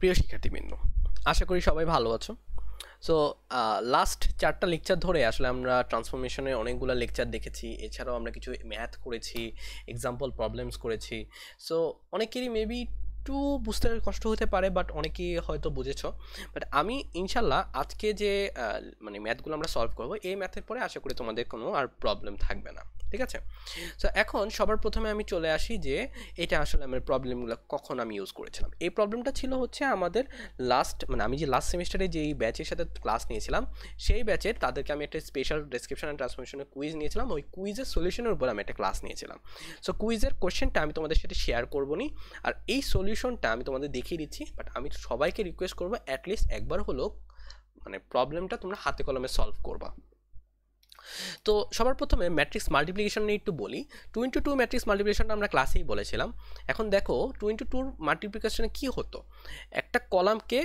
প্রিয় শিক্ষার্থীবৃন্দ আশা করি সবাই ভালো আছো সো লাস্ট চারটা লেকচার ধরে আসলে আমরা ট্রান্সফরমেশনের অনেকগুলো লেকচার দেখেছি এছাড়াও আমরা কিছু ম্যাথ করেছি এক্সাম্পল প্রবলেমস করেছি সো অনেকেরই মেবি একটু বুঝতে কষ্ট হতে পারে বাট অনেকেই হয়তো বুঝেছ বাট আমি ইনশাল্লাহ আজকে যে মানে ম্যাথগুলো আমরা সলভ করবো এই ম্যাথের পরে আশা করি তোমাদের কোনো আর প্রবলেম থাকবে না ঠিক আছে সো এখন সবার প্রথমে আমি চলে আসি যে এটা আসলে আমার প্রবলেমগুলো কখন আমি ইউজ করেছিলাম এই প্রবলেমটা ছিল হচ্ছে আমাদের লাস্ট মানে আমি যে লাস্ট সেমিস্টারে যেই ব্যাচের সাথে ক্লাস নিয়েছিলাম সেই ব্যাচের তাদেরকে আমি একটা স্পেশাল ডেসক্রিপশন অ্যান্ড ট্রান্সফরমেশনের কুইজ নিয়েছিলাম ওই কুইজের সলিউশনের উপর আমি একটা ক্লাস নিয়েছিলাম সো কুইজের কোয়েশ্চেনটা আমি তোমাদের সাথে শেয়ার করবো নি আর এই সলিউশনটা আমি তোমাদের দেখিয়ে দিচ্ছি বাট আমি সবাইকে রিকোয়েস্ট করবো অ্যাটলিস্ট একবার হলেও মানে প্রবলেমটা তোমরা হাতে কলমে সলভ করবা তো সবার প্রথমে ম্যাট্রিক্স মাল্টিপ্লিকেশন নিয়ে একটু বলি টু ইন্টু টু ম্যাট্রিক্স মাল্টিপ্লিকেশনটা আমরা ক্লাসেই বলেছিলাম এখন দেখো টু ইন্টু টুর মাল্টিপ্লিকেশনে কী হতো একটা কলামকে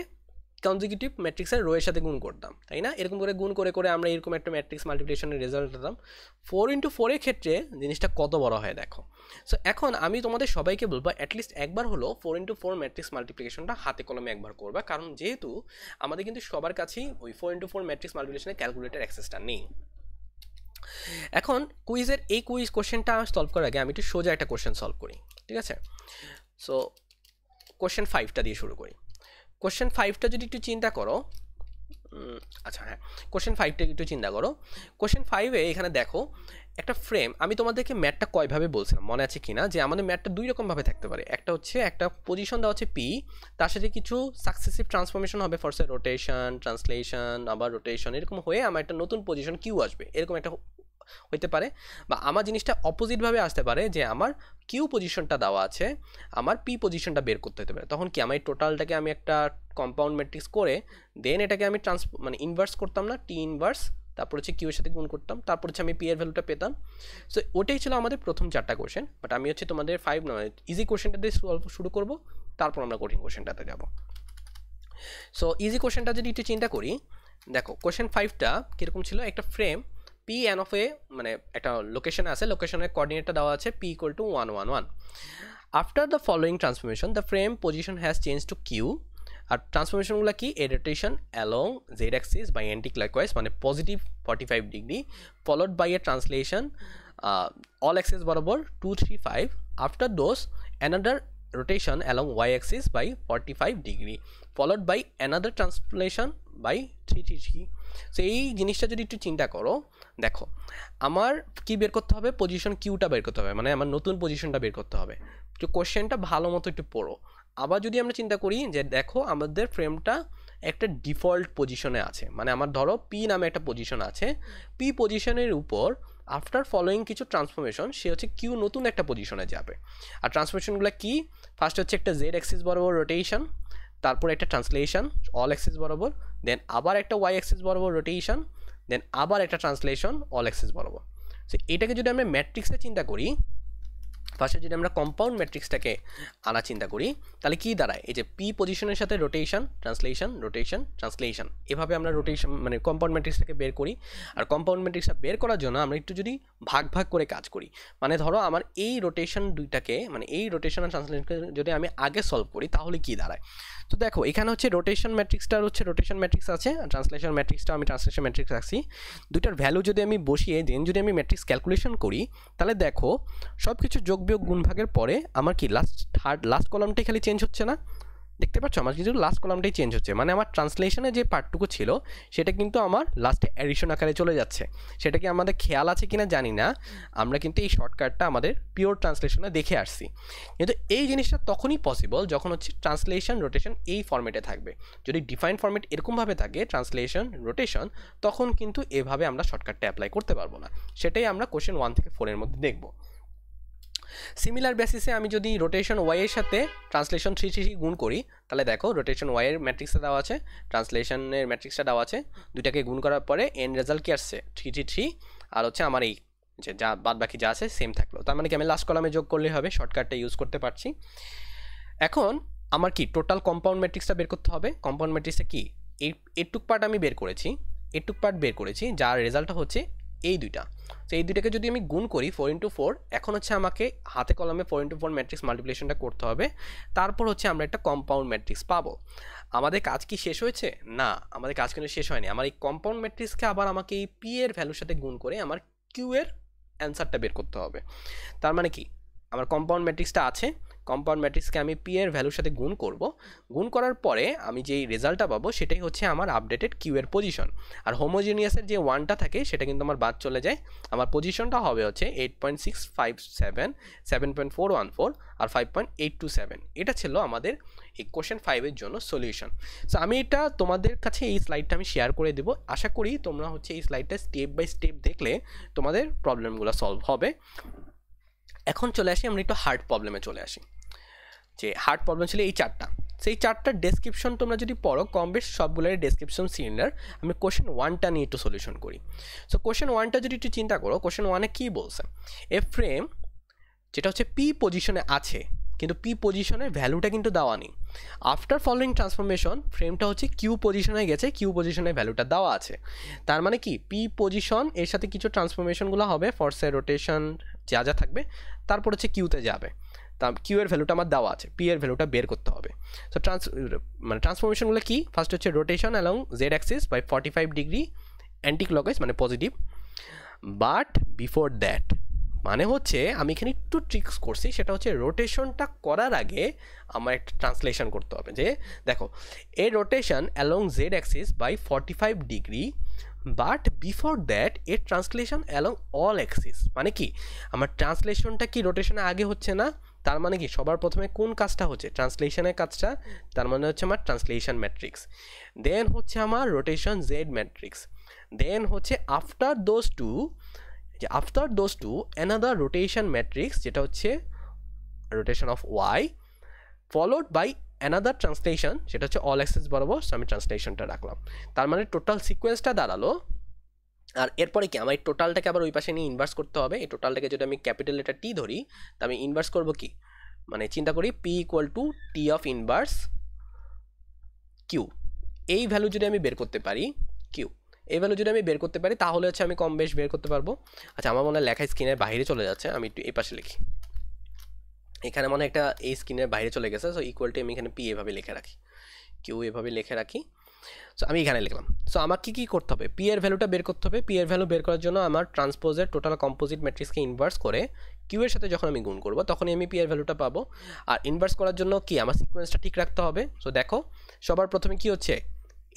কনজিকিউটিভ ম্যাট্রিক্সের রোয়ের সাথে গুণ করতাম তাই না এরকম করে গুণ করে করে আমরা এরকম একটা ম্যাট্রিক্স মাল্টিপ্লিকেশনের রেজাল্ট দিতাম ফোর ইন্টু ফোরের ক্ষেত্রে জিনিসটা কত বড় হয় দেখো সো এখন আমি তোমাদের সবাইকে বলবো অ্যাটলিস্ট একবার হলো ফোর ইন্টু ফোর ম্যাট্রিক্স মাল্টিপ্লিকেশনটা হাতে কলমে একবার করবা কারণ যেহেতু আমাদের কিন্তু সবার কাছেই ওই ফোর ইন্টু ফোর ম্যাট্রিক্স মাল্টিপ্লিকেশনের ক্যালকুলেটার অ্যাক্সেসটা নেই এখন কুইজের এই কুইজ কোশ্চেনটা সলভ করার আগে আমি একটু সোজা একটা কোশ্চেন সলভ করি ঠিক আছে সো কোশ্চেন ফাইভটা দিয়ে শুরু করি কোশ্চেন ফাইভটা যদি একটু চিন্তা করো আচ্ছা হ্যাঁ কোশ্চেন ফাইভটা একটু চিন্তা করো কোশ্চেন ফাইভে এখানে দেখো একটা ফ্রেম আমি তোমাদেরকে ম্যাটটা কয়ভাবে বলছিলাম মনে আছে কিনা যে আমাদের ম্যাটটা দুই রকমভাবে থাকতে পারে একটা হচ্ছে একটা পজিশন দেওয়া হচ্ছে পি তার সাথে কিছু সাকসেসিভ ট্রান্সফরমেশন হবে ফর্সে রোটেশন ট্রান্সলেশন আবার রোটেশন এরকম হয়ে আমার একটা নতুন পজিশন কিউ আসবে এরকম একটা হইতে পারে বা আমার জিনিসটা অপোজিটভাবে আসতে পারে যে আমার কিউ পজিশনটা দেওয়া আছে আমার পি পজিশনটা বের করতে হতে পারে তখন কি আমার এই টোটালটাকে আমি একটা কম্পাউন্ড ম্যাট্রিক্স করে দেন এটাকে আমি ট্রান্স মানে ইনভার্স করতাম না টি ইনভার্স তারপর হচ্ছে কিউয়ের সাথে গুণ করতাম তারপর হচ্ছে আমি পি এর ভ্যালুটা পেতাম সো ওটাই ছিল আমাদের প্রথম চারটা কোশ্চেন বাট আমি হচ্ছে তোমাদের ফাইভ নয় ইজি কোশ্চেনটা দিয়ে সলভ শুরু করব তারপর আমরা কঠিন কোশ্চেনটাতে যাব সো ইজি কোশ্চেনটা যদি একটু চিন্তা করি দেখো কোশ্চেন ফাইভটা কীরকম ছিল একটা frame P N of A মানে একটা লোকেশনে আছে লোকেশনের কোঅর্ডিনেটটা দেওয়া আছে P equal to one one one after the following transformation the frame position has change to Q R ট্রান্সফরমেশনগুলো কি a rotation along Z axis by anticlockwise মানে positive forty five degree followed by a translation all axis বরাবর two three five after those another rotation along Y axis by forty five degree followed by another translation by three three three so এই জিনিসটা যদি একটু চিন্তা করো দেখো আমার কি বের করতে হবে পজিশন কিউটা বের করতে হবে মানে আমার নতুন পজিশনটা বের করতে হবে তো কোশ্চেনটা ভালো মতো একটু পড়ো আবার যদি আমরা চিন্তা করি যে দেখো আমাদের ফ্রেমটা একটা ডিফল্ট পজিশনে আছে মানে আমার ধরো পি নামে একটা পজিশন আছে পি পজিশনের উপর আফটার ফলোয়িং কিছু ট্রান্সফরমেশন সে হচ্ছে কিউ নতুন একটা পজিশনে যাবে আর ট্রান্সফরমেশনগুলো কি ফার্স্ট হচ্ছে একটা জেড অ্যাক্সিস বরাবর রোটেশন তারপর একটা ট্রান্সলেশন অল অ্যাক্সিস বরাবর দেন আবার একটা ওয়াই অ্যাক্সিস বরাবর রোটেশন দেন আবার একটা ট্রান্সলেশন অল অ্যাক্সেস বরাবর সো এটাকে যদি আমরা ম্যাট্রিক্সে চিন্তা করি ফার্স্টে যদি আমরা কম্পাউন্ড ম্যাট্রিক্সটাকে আনা চিন্তা করি তাহলে কি দাঁড়ায় এই যে পি পজিশনের সাথে রোটেশন ট্রান্সলেশন রোটেশন ট্রান্সলেশন এভাবে আমরা রোটেশন মানে কম্পাউন্ড ম্যাট্রিক্সটাকে বের করি আর কম্পাউন্ড ম্যাট্রিক্সটা বের করার জন্য আমরা একটু যদি ভাগ ভাগ করে কাজ করি মানে ধরো আমার এই রোটেশন দুইটাকে মানে এই রোটেশন আর ট্রান্সলেশনকে যদি আমি আগে সলভ করি তাহলে কি দাঁড়ায় তো দেখো এখানে হচ্ছে রোটেশন ম্যাট্রিক্সটার হচ্ছে রোটেশন ম্যাট্রিক্স আছে আর ট্রান্সলেশন ম্যাট্রিক্সটা আমি ট্রান্সলেশন ম্যাট্রিক্স রাখছি দুইটার ভ্যালু যদি আমি বসিয়ে দেন যদি আমি ম্যাট্রিক্স ক্যালকুলেশন করি তাহলে দেখো সব কিছু যোগ বিয়োগ গুণভাগের পরে আমার কি লাস্ট থার্ড লাস্ট কলামটাই খালি চেঞ্জ হচ্ছে না দেখতে পাচ্ছ আমার কিন্তু লাস্ট কলামটাই চেঞ্জ হচ্ছে মানে আমার ট্রান্সলেশনে যে পার্টটুকু ছিল সেটা কিন্তু আমার লাস্টে অ্যাডিশন আকারে চলে যাচ্ছে সেটা কি আমাদের খেয়াল আছে কিনা জানি না আমরা কিন্তু এই শর্টকাটটা আমাদের পিওর ট্রান্সলেশনে দেখে আসছি কিন্তু এই জিনিসটা তখনই পসিবল যখন হচ্ছে ট্রান্সলেশন রোটেশন এই ফর্মেটে থাকবে যদি ডিফাইন ফর্মেট এরকমভাবে থাকে ট্রান্সলেশন রোটেশন তখন কিন্তু এভাবে আমরা শর্টকাটটা অ্যাপ্লাই করতে পারবো না সেটাই আমরা কোশ্চেন ওয়ান থেকে ফোরের মধ্যে দেখবো সিমিলার বেসিসে আমি যদি রোটেশন ওয়াইয়ের সাথে ট্রান্সলেশন থ্রি থ্রি গুণ করি তাহলে দেখো রোটেশন ওয়াইয়ের ম্যাট্রিক্সটা দেওয়া আছে ট্রান্সলেশনের ম্যাট্রিক্সটা দেওয়া আছে দুইটাকে গুণ করার পরে এন্ড রেজাল্ট কি আসছে থ্রি থ্রি থ্রি আর হচ্ছে আমার এই যে যা বাদ বাকি যা আছে সেম থাকলো তার মানে কি আমি লাস্ট কলামে যোগ করলেই হবে শর্টকাটটা ইউজ করতে পারছি এখন আমার কি টোটাল কম্পাউন্ড ম্যাট্রিক্সটা বের করতে হবে কম্পাউন্ড ম্যাট্রিক্সে কি এটুক পার্ট আমি বের করেছি এটুক পার্ট বের করেছি যার রেজাল্টটা হচ্ছে এই দুইটা তো এই দুইটাকে যদি আমি গুণ করি ফোর ইন্টু ফোর এখন হচ্ছে আমাকে হাতে কলমে ফোর ইন্টু ফোর ম্যাট্রিক্স মাল্টিপ্লিকেশনটা করতে হবে তারপর হচ্ছে আমরা একটা কম্পাউন্ড ম্যাট্রিক্স পাবো আমাদের কাজ কি শেষ হয়েছে না আমাদের কাজ কিন্তু শেষ হয়নি আমার এই কম্পাউন্ড ম্যাট্রিক্সকে আবার আমাকে এই পি এর ভ্যালুর সাথে গুণ করে আমার কিউ এর অ্যান্সারটা বের করতে হবে তার মানে কি আমার কম্পাউন্ড ম্যাট্রিক্সটা আছে কম্পাউন্ড ম্যাট্রিক্সকে আমি পি এর ভ্যালুর সাথে গুণ করব গুণ করার পরে আমি যেই রেজাল্টটা পাবো সেটাই হচ্ছে আমার আপডেটেড কিউ এর পজিশন আর হোমোজিনিয়াসের যে ওয়ানটা থাকে সেটা কিন্তু আমার বাদ চলে যায় আমার পজিশনটা হবে হচ্ছে eight point six five seven seven point four one four আর five point eight two seven এটা ছিল আমাদের এই কোশ্চেন ফাইভের জন্য সলিউশন সো আমি এটা তোমাদের কাছে এই স্লাইডটা আমি শেয়ার করে দেবো আশা করি তোমরা হচ্ছে এই স্লাইডটা স্টেপ বাই স্টেপ দেখলে তোমাদের প্রবলেমগুলো সলভ হবে এখন চলে আসি আমরা একটু হার্ড প্রবলেমে চলে আসি যে হার্ড প্রবলেম ছিল এই চারটা সেই চারটার ডেসক্রিপশন তোমরা যদি পড়ো কম বেশ সবগুলোর ডেসক্রিপশন সিলিন্ডার আমি কোশ্চেন ওয়ানটা নিয়ে একটু সলিউশন করি সো কোশ্চেন ওয়ানটা যদি একটু চিন্তা করো কোশ্চেন ওয়ানে কী বলছে এ ফ্রেম যেটা হচ্ছে পি পজিশনে আছে কিন্তু পি পজিশনের ভ্যালুটা কিন্তু দেওয়া নেই আফটার ফলোয়িং ট্রান্সফরমেশন ফ্রেমটা হচ্ছে কিউ পজিশনে গেছে কিউ পজিশনের ভ্যালুটা দেওয়া আছে তার মানে কি পি পজিশন এর সাথে কিছু ট্রান্সফরমেশনগুলো হবে ফরসে রোটেশন যা যা থাকবে তারপর হচ্ছে কিউতে যাবে তা কিউ এর ভ্যালুটা আমার দেওয়া আছে পি এর ভ্যালুটা বের করতে হবে সো ট্রান্স মানে ট্রান্সফরমেশনগুলো কী ফার্স্ট হচ্ছে rotation along Z axis by forty five degree anticlockwise মানে পজিটিভ বাট বিফোর দ্যাট মানে হচ্ছে আমি এখানে একটু ট্রিক্স করছি সেটা হচ্ছে রোটেশনটা করার আগে আমার একটা ট্রান্সলেশন করতে হবে যে দেখো a rotation along Z axis by forty five degree but before that এর ট্রান্সলেশন অ্যালং অল অ্যাক্সিস মানে কি আমার ট্রান্সলেশনটা কি রোটেশনে আগে হচ্ছে না তার মানে কি সবার প্রথমে কোন কাজটা হচ্ছে ট্রান্সলেশনের কাজটা তার মানে হচ্ছে আমার ট্রান্সলেশন ম্যাট্রিক্স দেন হচ্ছে আমার রোটেশন জেড ম্যাট্রিক্স দেন হচ্ছে আফটার দোজ টু যে after those two another rotation matrix যেটা হচ্ছে rotation of Y followed by another translation সেটা হচ্ছে অল অ্যাক্সেস বরাবর আমি ট্রান্সলেশনটা রাখলাম তার মানে টোটাল সিকোয়েন্সটা দাঁড়ালো আর এরপরে কি আমার এই টোটালটাকে আবার ওই পাশে নিয়ে ইনভার্স করতে হবে এই টোটালটাকে যদি আমি ক্যাপিটাল এটা টি ধরি তা আমি ইনভার্স করব কি মানে চিন্তা করি P equal to T of inverse Q এই ভ্যালু যদি আমি বের করতে পারি কিউ এই ভ্যালু যদি আমি বের করতে পারি তাহলে হচ্ছে আমি কম বেশ বের করতে পারবো আচ্ছা আমার মনে হয় লেখা স্ক্রিনের বাইরে চলে যাচ্ছে আমি একটু এই পাশে লিখি এখানে মনে একটা এই স্ক্রিনের বাইরে চলে গেছে সো ইকুয়াল টু আমি এখানে পি এভাবে লিখে রাখি কিউ এভাবে লিখে রাখি সো আমি এখানে লিখলাম সো আমাকে কী করতে হবে পি এর ভ্যালুটা বের করতে হবে পি এর ভ্যালু বের করার জন্য আমার ট্রান্সপোজের টোটাল কম্পোজিট ম্যাট্রিক্সকে ইনভার্স করে কিউ এর সাথে যখন আমি গুণ করব তখনই আমি পি এর ভ্যালুটা পাবো আর ইনভার্স করার জন্য কি আমার সিকোয়েন্সটা ঠিক রাখতে হবে সো দেখো সবার প্রথমে কি হচ্ছে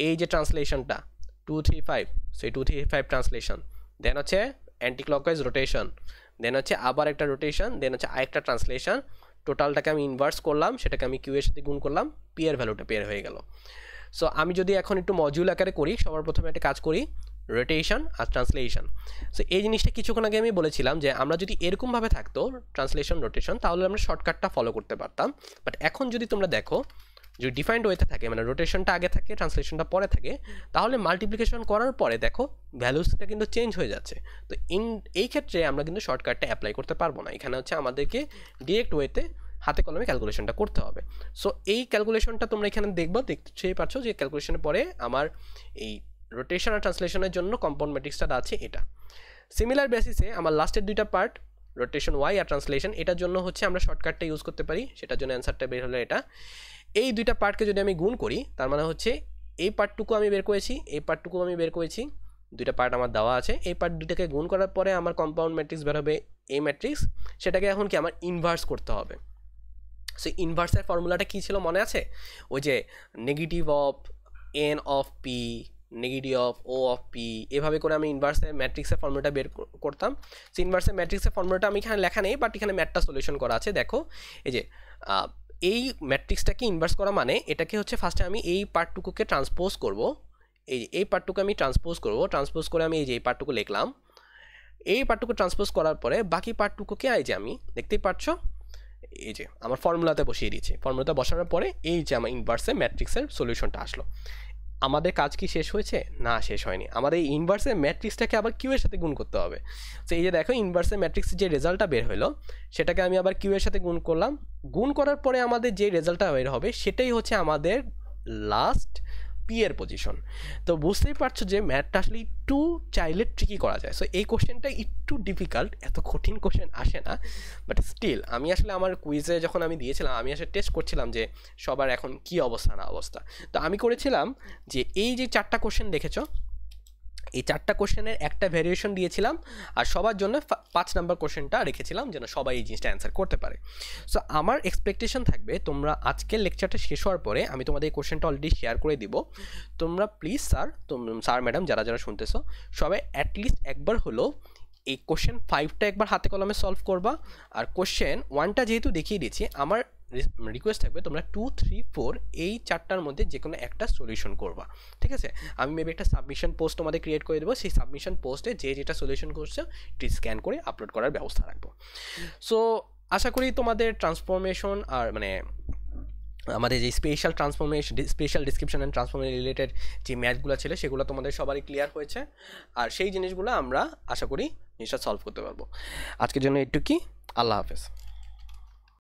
এই যে ট্রান্সলেশনটা টু থ্রি ফাইভ সেই two three five translation then হচ্ছে অ্যান্টি ক্লকওয়াইজ রোটেশন দেন হচ্ছে আবার একটা রোটেশন দেন হচ্ছে আরেকটা ট্রান্সলেশন টোটালটাকে আমি ইনভার্স করলাম সেটাকে আমি কিউ এর সাথে গুণ করলাম পি এর ভ্যালুটা পেয়ার হয়ে গেল সো আমি যদি এখন একটু মডিউল আকারে করি সবার প্রথমে একটা কাজ করি রোটেশন আর ট্রান্সলেশন সো এই জিনিসটা কিছুক্ষণ আগে আমি বলেছিলাম যে আমরা যদি এরকমভাবে থাকতো ট্রান্সলেশন রোটেশন তাহলে আমরা শর্টকাটটা ফলো করতে পারতাম বাট এখন যদি তোমরা দেখো যদি ডিফাইন্ড ওয়েতে থাকে মানে রোটেশনটা আগে থাকে ট্রান্সলেশনটা পরে থাকে তাহলে মাল্টিপ্লিকেশন করার পরে দেখো ভ্যালুসটা কিন্তু চেঞ্জ হয়ে যাচ্ছে তো ইন এই ক্ষেত্রে আমরা কিন্তু শর্টকাটটা অ্যাপ্লাই করতে পারবো না এখানে হচ্ছে আমাদেরকে ডিরেক্ট ওয়েতে হাতে কলমে ক্যালকুলেশনটা করতে হবে সো এই ক্যালকুলেশনটা তোমরা এখানে দেখবো দেখতেই পাচ্ছ যে ক্যালকুলেশনের পরে আমার এই রোটেশন আর ট্রান্সলেশনের জন্য কম্পাউন্ড ম্যাট্রিক্সটা আছে এটা সিমিলার বেসিসে আমার লাস্টের দুইটা পার্ট রোটেশন ওয়াই আর ট্রান্সলেশন এটার জন্য হচ্ছে আমরা শর্টকাটটা ইউজ করতে পারি সেটার জন্য অ্যান্সারটা বের হলো এটা এই দুইটা পার্টকে যদি আমি গুণ করি তার মানে হচ্ছে এই পার্টটুকু আমি বের করেছি এই পার্টটুকু আমি বের করেছি দুইটা পার্ট আমার দেওয়া আছে এই পার্ট দুইটাকে গুণ করার পরে আমার কম্পাউন্ড ম্যাট্রিক্স বের হবে এই ম্যাট্রিক্স সেটাকে এখন কি আমার ইনভার্স করতে হবে সো ইনভার্সের ফর্মুলাটা কী ছিল মনে আছে ওই যে negative of N of P negative of O of P এভাবে করে আমি ইনভার্সের ম্যাট্রিক্সের ফর্মুলাটা বের করতাম সো ইনভার্সের ম্যাট্রিক্সের ফর্মুলাটা আমি এখানে লেখা নেই বাট এখানে ম্যাটটা সলিউশন করা আছে দেখো এই যে এই ম্যাট্রিক্সটাকে ইনভার্স করা মানে এটাকে হচ্ছে ফার্স্টে আমি এই পার্টটুকুকে ট্রান্সপোজ করব এই এই পার্টটুকু আমি ট্রান্সপোজ করব ট্রান্সপোজ করে আমি এই যে এই পার্টটুকু লিখলাম এই পার্টটুকু ট্রান্সপোজ করার পরে বাকি পার্টটুকুকে এই যে আমি দেখতেই পাচ্ছ এই যে আমার ফর্মুলাতে বসিয়ে দিয়েছি ফর্মুলাতে বসানোর পরে এই যে আমার ইনভার্সে ম্যাট্রিক্সের সলিউশনটা আসলো আমাদের কাজ কি শেষ হয়েছে না শেষ হয়নি আমাদের এই ইনভার্সের ম্যাট্রিক্সটাকে আবার কিউ এর সাথে গুণ করতে হবে তো এই যে দেখো ইনভার্সের ম্যাট্রিক্সের যে রেজাল্টটা বের হলো সেটাকে আমি আবার কিউ এর সাথে গুণ করলাম গুণ করার পরে আমাদের যে রেজাল্টটা বের হবে সেটাই হচ্ছে আমাদের লাস্ট পি এর পজিশন তো বুঝতেই পারছো যে ম্যাথটা আসলে একটু চাইলে ট্রিকি করা যায় সো এই কোশ্চেনটা একটু ডিফিকাল্ট এত কঠিন কোশ্চেন আসে না বাট স্টিল আমি আসলে আমার কুইজে যখন আমি দিয়েছিলাম আমি আসলে টেস্ট করছিলাম যে সবার এখন কি অবস্থা না অবস্থা তো আমি করেছিলাম যে এই যে চারটা কোশ্চেন দেখেছো এই চারটা কোশ্চেনের একটা ভ্যারিয়েশন দিয়েছিলাম আর সবার জন্য পাঁচ নাম্বার কোশ্চেনটা রেখেছিলাম যেন সবাই এই জিনিসটা অ্যান্সার করতে পারে সো আমার এক্সপেকটেশন থাকবে তোমরা আজকের লেকচারটা শেষ হওয়ার পরে আমি তোমাদের এই কোশ্চেনটা অলরেডি শেয়ার করে দিব তোমরা প্লিজ স্যার স্যার ম্যাডাম যারা যারা শুনতেছো সবাই অ্যাটলিস্ট একবার হলো এই কোশ্চেন ফাইভটা একবার হাতে কলমে সলভ করবা আর কোশ্চেন ওয়ানটা যেহেতু দেখিয়ে দিয়েছি আমার রিকোয়েস্ট থাকবে তোমরা টু থ্রি ফোর এই চারটার মধ্যে যে কোনো একটা সলিউশন করবা ঠিক আছে আমি মেবি একটা সাবমিশন পোস্ট তোমাদের ক্রিয়েট করে দেবো সেই সাবমিশন পোস্টে যে যেটা সলিউশন করছে এটি স্ক্যান করে আপলোড করার ব্যবস্থা রাখবো সো আশা করি তোমাদের ট্রান্সফরমেশন আর মানে আমাদের যে special transformation special description and transformation related যে ম্যাথগুলো ছিল সেগুলো তোমাদের সবারই ক্লিয়ার হয়েছে আর সেই জিনিসগুলো আমরা আশা করি জিনিসটা সলভ করতে পারবো আজকের জন্য একটু কি আল্লাহ হাফেজ